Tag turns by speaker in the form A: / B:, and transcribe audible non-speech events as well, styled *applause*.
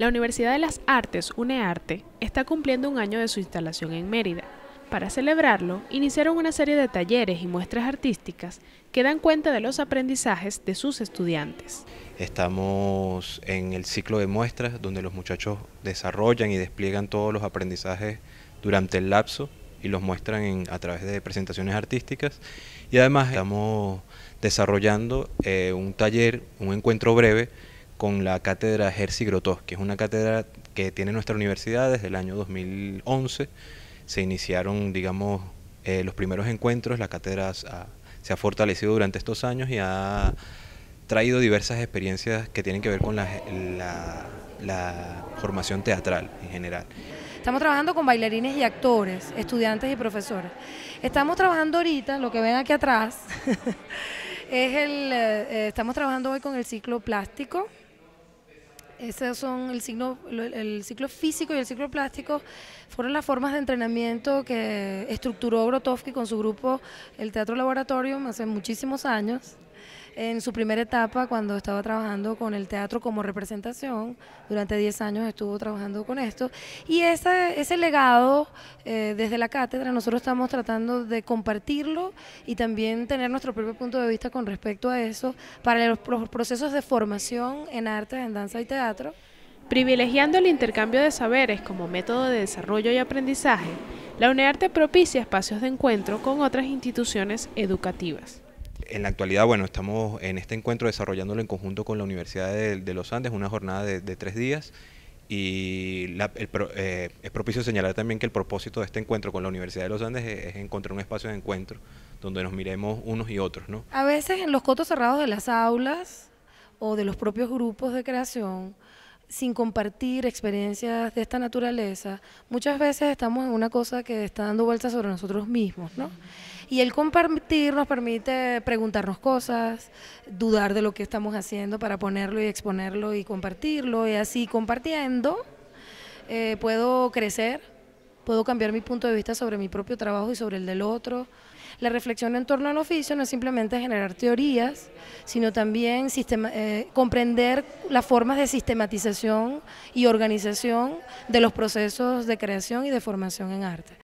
A: La Universidad de las Artes, UNEARTE, está cumpliendo un año de su instalación en Mérida. Para celebrarlo, iniciaron una serie de talleres y muestras artísticas que dan cuenta de los aprendizajes de sus estudiantes.
B: Estamos en el ciclo de muestras donde los muchachos desarrollan y despliegan todos los aprendizajes durante el lapso y los muestran a través de presentaciones artísticas. Y además estamos desarrollando eh, un taller, un encuentro breve con la cátedra Jerzy Grotowski, que es una cátedra que tiene nuestra universidad desde el año 2011. Se iniciaron, digamos, eh, los primeros encuentros, la cátedra se ha fortalecido durante estos años y ha traído diversas experiencias que tienen que ver con la, formación teatral en general.
C: Estamos trabajando con bailarines y actores, estudiantes y profesores. Estamos trabajando ahorita, lo que ven aquí atrás, *laughs* eh, eh, estamos trabajando hoy con el ciclo plástico, esos son el, el ciclo físico y el ciclo plástico. Fueron las formas de entrenamiento que estructuró Grotowski con su grupo El Teatro Laboratorium hace muchísimos años en su primera etapa cuando estaba trabajando con el teatro como representación. Durante 10 años estuvo trabajando con esto. Y ese, legado eh, desde la cátedra nosotros estamos tratando de compartirlo y también tener nuestro propio punto de vista con respecto
A: a eso para los, procesos de formación en artes, en danza y teatro. Privilegiando el intercambio de saberes como método de desarrollo y aprendizaje, la UNEARTE propicia espacios de encuentro con otras instituciones educativas
B: en la actualidad, bueno, estamos en este encuentro desarrollándolo en conjunto con la Universidad de, los Andes, una jornada de, tres días. Y eh, es propicio señalar también que el propósito de este encuentro con la Universidad de los Andes es, es, encontrar un espacio de encuentro donde nos miremos unos y otros, ¿no?
C: A veces en los cotos cerrados de las aulas o de los propios grupos de creación, sin compartir experiencias de esta naturaleza, muchas veces estamos en una cosa que está dando vueltas sobre nosotros mismos, ¿no? Y el compartir nos permite preguntarnos cosas, dudar de lo que estamos haciendo para ponerlo y exponerlo y compartirlo, y así compartiendo eh, puedo crecer puedo cambiar mi punto de vista sobre mi propio trabajo y sobre el del otro. La reflexión en torno al oficio no es simplemente generar teorías, sino también eh, comprender las formas de sistematización y organización de los procesos de creación y de formación en arte.